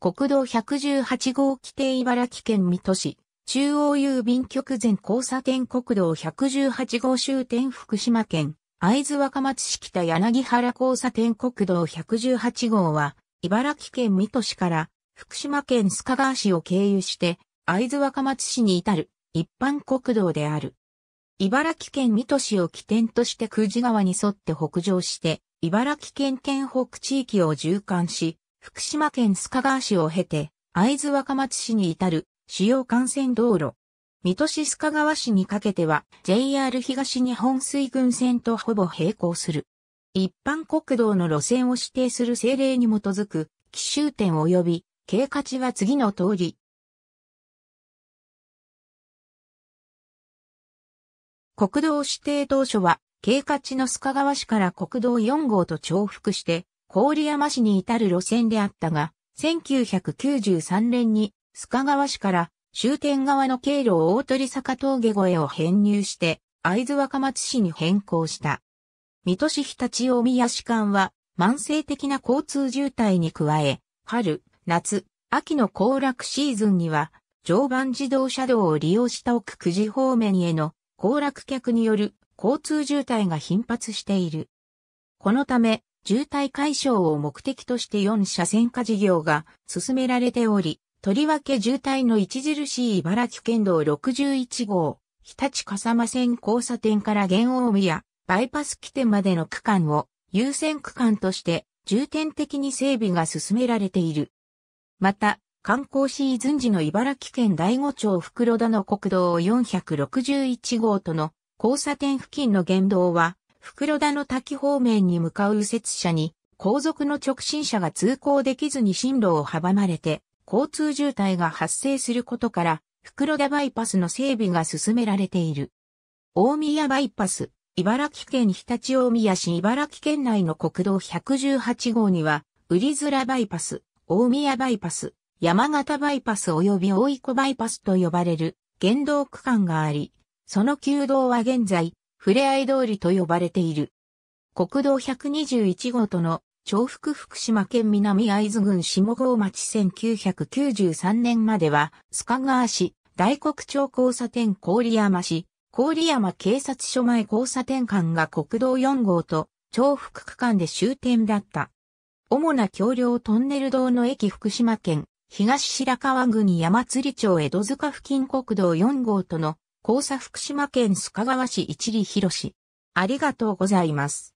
国道118号規定茨城県水戸市、中央郵便局前交差点国道118号終点福島県、会津若松市北柳原交差点国道118号は、茨城県水戸市から福島県須賀川市を経由して、会津若松市に至る一般国道である。茨城県水戸市を起点として久慈川に沿って北上して、茨城県県北地域を縦貫し、福島県須賀川市を経て、会津若松市に至る主要幹線道路。水戸市須賀川市にかけては JR 東日本水軍線とほぼ並行する。一般国道の路線を指定する政令に基づく、奇襲点及び、経過値は次の通り。国道指定当初は、経過地の須賀川市から国道4号と重複して、郡山市に至る路線であったが、1993年に須賀川市から終点側の経路を大鳥坂峠越えを編入して、会津若松市に変更した。水戸市日立大宮市間は、慢性的な交通渋滞に加え、春、夏、秋の行楽シーズンには、常磐自動車道を利用した奥久慈方面への行楽客による交通渋滞が頻発している。このため、渋滞解消を目的として4車線化事業が進められており、とりわけ渋滞の著しい茨城県道61号、日立笠間線交差点から玄大宮、バイパス起点までの区間を優先区間として重点的に整備が進められている。また、観光シーズン時の茨城県第五町袋田の国道461号との交差点付近の言動は袋田の滝方面に向かう右折車に、後続の直進車が通行できずに進路を阻まれて、交通渋滞が発生することから、袋田バイパスの整備が進められている。大宮バイパス、茨城県常陸大宮市茨城県内の国道118号には、売り面バイパス、大宮バイパス、山形バイパス及び大井湖バイパスと呼ばれる、原道区間があり、その旧道は現在、ふれあい通りと呼ばれている。国道121号との重複福島県南会津郡下郷町1993年までは、須賀川市、大黒町交差点郡山市、郡山警察署前交差点間が国道4号と重複区間で終点だった。主な橋梁トンネル道の駅福島県、東白川郡山釣町江戸塚付近国道4号との交差福島県須賀川市一里広市。ありがとうございます。